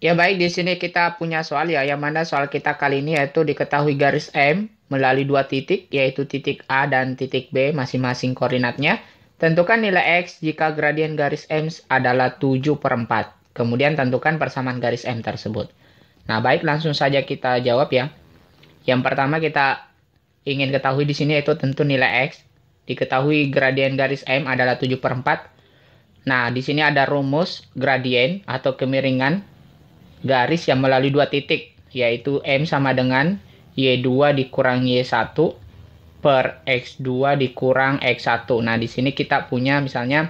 Ya baik, di sini kita punya soal ya, yang mana soal kita kali ini yaitu diketahui garis M melalui dua titik, yaitu titik A dan titik B masing-masing koordinatnya. Tentukan nilai X jika gradien garis M adalah 7 per 4. Kemudian tentukan persamaan garis M tersebut. Nah baik, langsung saja kita jawab ya. Yang pertama kita ingin ketahui di sini yaitu tentu nilai X. Diketahui gradien garis M adalah 7 per 4. Nah, di sini ada rumus gradien atau kemiringan garis yang melalui dua titik, yaitu M sama dengan Y2 dikurang Y1 per X2 dikurang X1. Nah, di sini kita punya misalnya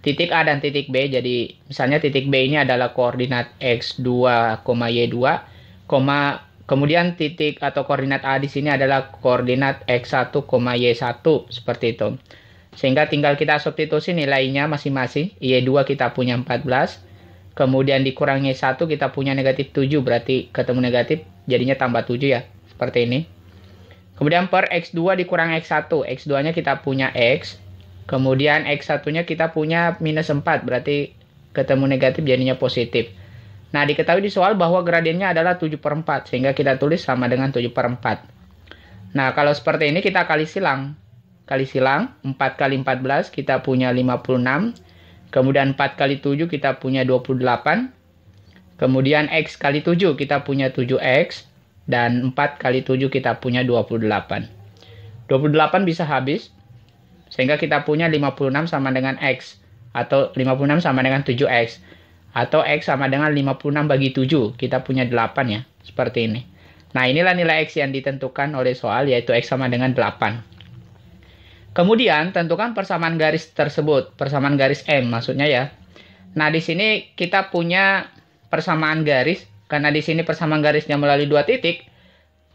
titik A dan titik B. Jadi, misalnya titik B ini adalah koordinat X2, Y2, kemudian titik atau koordinat A di sini adalah koordinat X1, Y1, seperti itu. Sehingga tinggal kita substitusi nilainya masing-masing. Y2 kita punya 14, kemudian dikurangi satu kita punya negatif 7 berarti ketemu negatif jadinya tambah 7 ya seperti ini kemudian per X2 dikurang X1 X2 nya kita punya X kemudian X1 nya kita punya minus 4 berarti ketemu negatif jadinya positif nah diketahui di soal bahwa gradiennya adalah 7 per 4 sehingga kita tulis sama dengan 7 per 4 nah kalau seperti ini kita kali silang kali silang 4 kali 14 kita punya 56 Kemudian 4 kali 7 kita punya 28. Kemudian X kali 7 kita punya 7X. Dan 4 kali 7 kita punya 28. 28 bisa habis. Sehingga kita punya 56 sama dengan X. Atau 56 sama dengan 7X. Atau X sama dengan 56 bagi 7. Kita punya 8 ya. Seperti ini. Nah inilah nilai X yang ditentukan oleh soal yaitu X sama dengan 8. Kemudian tentukan persamaan garis tersebut, persamaan garis M maksudnya ya. Nah, di sini kita punya persamaan garis karena di sini persamaan garisnya melalui dua titik,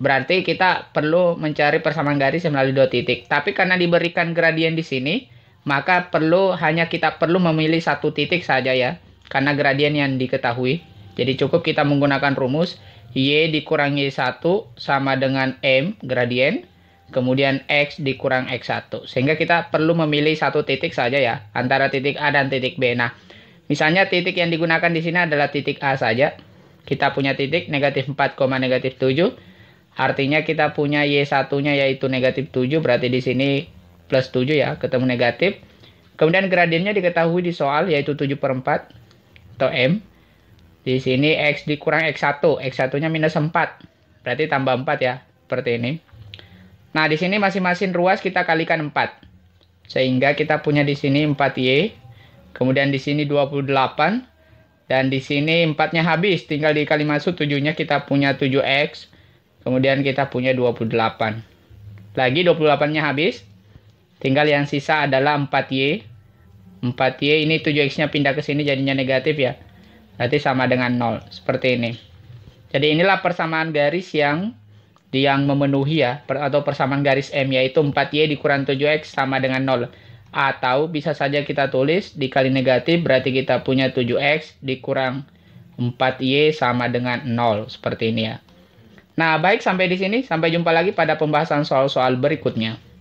berarti kita perlu mencari persamaan garis yang melalui dua titik. Tapi karena diberikan gradien di sini, maka perlu hanya kita perlu memilih satu titik saja ya, karena gradien yang diketahui. Jadi cukup kita menggunakan rumus y dikurangi 1 sama dengan m gradien kemudian X dikurang X1. Sehingga kita perlu memilih satu titik saja ya, antara titik A dan titik B. Nah, misalnya titik yang digunakan di sini adalah titik A saja. Kita punya titik negatif 4, negatif 7. Artinya kita punya Y1-nya yaitu negatif 7, berarti di sini plus 7 ya, ketemu negatif. Kemudian gradiennya diketahui di soal yaitu 7 per 4 atau M. Di sini X dikurang X1, X1-nya minus 4, berarti tambah 4 ya, seperti ini. Nah, di sini masing-masing ruas kita kalikan 4. Sehingga kita punya di sini 4Y. Kemudian di sini 28. Dan di sini 4-nya habis. Tinggal dikali masuk 7-nya kita punya 7X. Kemudian kita punya 28. Lagi 28-nya habis. Tinggal yang sisa adalah 4Y. 4Y ini 7X-nya pindah ke sini jadinya negatif ya. Berarti sama dengan 0. Seperti ini. Jadi inilah persamaan garis yang yang memenuhi ya per, atau persamaan garis M yaitu 4Y dikurang 7X sama dengan 0 atau bisa saja kita tulis dikali negatif berarti kita punya 7X dikurang 4Y sama dengan 0 seperti ini ya nah baik sampai di sini sampai jumpa lagi pada pembahasan soal-soal berikutnya